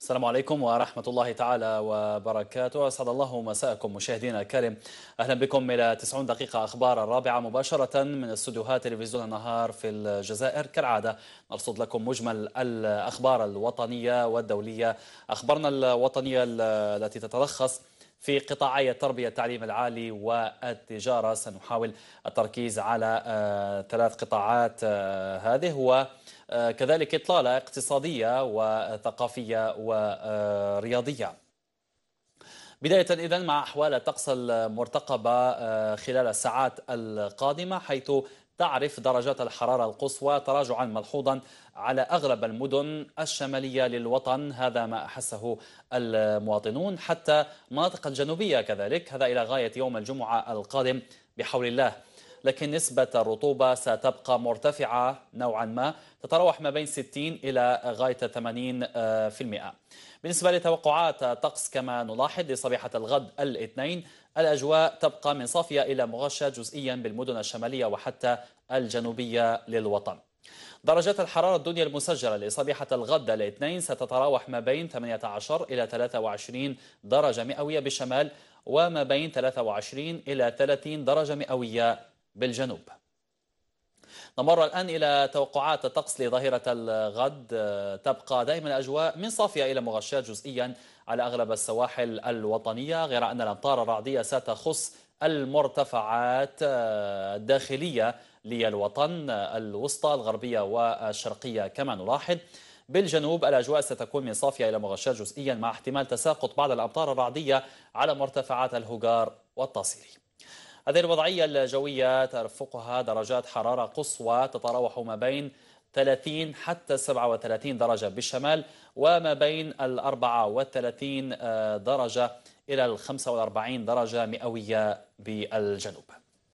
السلام عليكم ورحمة الله تعالى وبركاته أسعد الله مساءكم مشاهدينا الكرام أهلا بكم إلى 90 دقيقة أخبار الرابعة مباشرة من استوديوهات تلفزيون النهار في الجزائر كالعادة نرصد لكم مجمل الأخبار الوطنية والدولية أخبارنا الوطنية التي تتلخص في قطاعي التربية التعليم العالي والتجارة سنحاول التركيز على آه، ثلاث قطاعات آه، هذه وكذلك آه، إطلالة اقتصادية وثقافية ورياضية بداية إذا مع أحوال الطقس المرتقبة خلال الساعات القادمة حيث تعرف درجات الحرارة القصوى تراجعا ملحوظا على أغلب المدن الشمالية للوطن هذا ما أحسه المواطنون حتى المناطق الجنوبية كذلك هذا إلى غاية يوم الجمعة القادم بحول الله لكن نسبة الرطوبة ستبقى مرتفعة نوعا ما تتراوح ما بين 60 إلى غاية 80% آه، بالنسبة لتوقعات طقس كما نلاحظ لصبيحة الغد الاثنين الأجواء تبقى من صافية إلى مغشى جزئيا بالمدن الشمالية وحتى الجنوبية للوطن درجات الحرارة الدنيا المسجلة لصبيحة الغد الاثنين ستتراوح ما بين 18 إلى 23 درجة مئوية بالشمال وما بين 23 إلى 30 درجة مئوية بالجنوب نمر الآن إلى توقعات الطقس لظاهرة الغد تبقى دائما الأجواء من صافية إلى مغشاة جزئيا على أغلب السواحل الوطنية غير أن الأمطار الرعدية ستخص المرتفعات الداخلية للوطن الوسطى الغربية والشرقية كما نلاحظ بالجنوب الأجواء ستكون من صافية إلى مغشاة جزئيا مع احتمال تساقط بعض الأمطار الرعدية على مرتفعات الهجار والتصيري هذه الوضعية الجوية ترفقها درجات حرارة قصوى تتراوح ما بين 30 حتى 37 درجة بالشمال وما بين ال 34 آه، درجة إلى ال 45 درجة مئوية بالجنوب